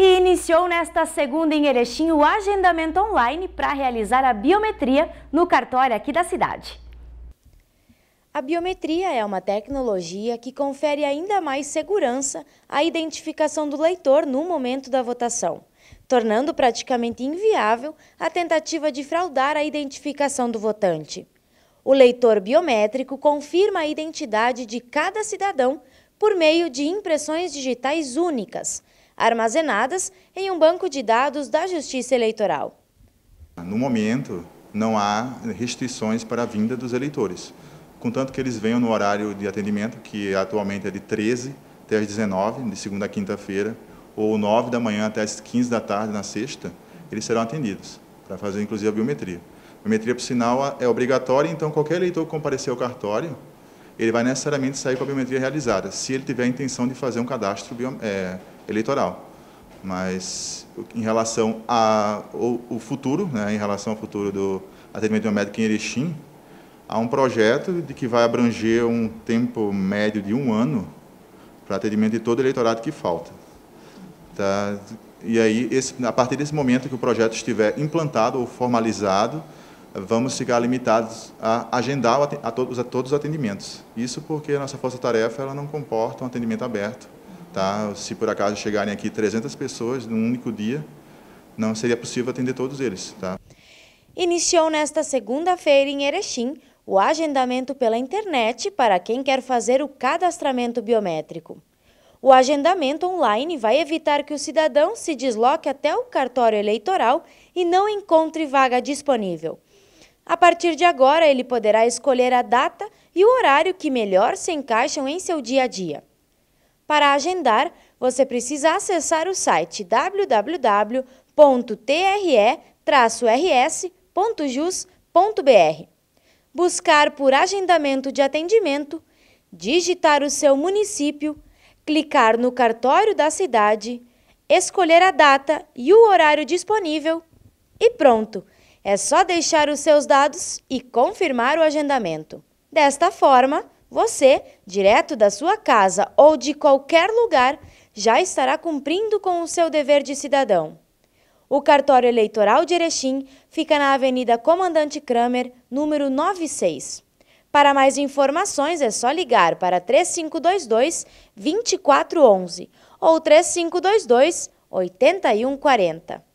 e iniciou nesta segunda em Erechim o agendamento online para realizar a biometria no cartório aqui da cidade. A biometria é uma tecnologia que confere ainda mais segurança à identificação do leitor no momento da votação, tornando praticamente inviável a tentativa de fraudar a identificação do votante. O leitor biométrico confirma a identidade de cada cidadão por meio de impressões digitais únicas, armazenadas em um banco de dados da Justiça Eleitoral. No momento, não há restrições para a vinda dos eleitores, contanto que eles venham no horário de atendimento, que atualmente é de 13 até as 19, de segunda a quinta-feira, ou 9 da manhã até as 15 da tarde na sexta, eles serão atendidos, para fazer inclusive a biometria. A biometria, por sinal, é obrigatória, então qualquer eleitor que comparecer ao cartório, ele vai necessariamente sair com a biometria realizada, se ele tiver a intenção de fazer um cadastro bio, é, eleitoral. Mas em relação ao futuro, né, em relação ao futuro do atendimento biométrico em Erechim, há um projeto de que vai abranger um tempo médio de um ano para atendimento de todo o eleitorado que falta. Tá? E aí, esse, a partir desse momento que o projeto estiver implantado ou formalizado, vamos ficar limitados a agendar a todos, a todos os atendimentos. Isso porque a nossa força-tarefa ela não comporta um atendimento aberto. Tá? Se por acaso chegarem aqui 300 pessoas num único dia, não seria possível atender todos eles. Tá? Iniciou nesta segunda-feira em Erechim o agendamento pela internet para quem quer fazer o cadastramento biométrico. O agendamento online vai evitar que o cidadão se desloque até o cartório eleitoral e não encontre vaga disponível. A partir de agora, ele poderá escolher a data e o horário que melhor se encaixam em seu dia a dia. Para agendar, você precisa acessar o site www.tre-rs.jus.br, buscar por agendamento de atendimento, digitar o seu município, clicar no cartório da cidade, escolher a data e o horário disponível e pronto! É só deixar os seus dados e confirmar o agendamento. Desta forma, você, direto da sua casa ou de qualquer lugar, já estará cumprindo com o seu dever de cidadão. O cartório eleitoral de Erechim fica na Avenida Comandante Kramer, número 96. Para mais informações é só ligar para 3522 2411 ou 3522 8140.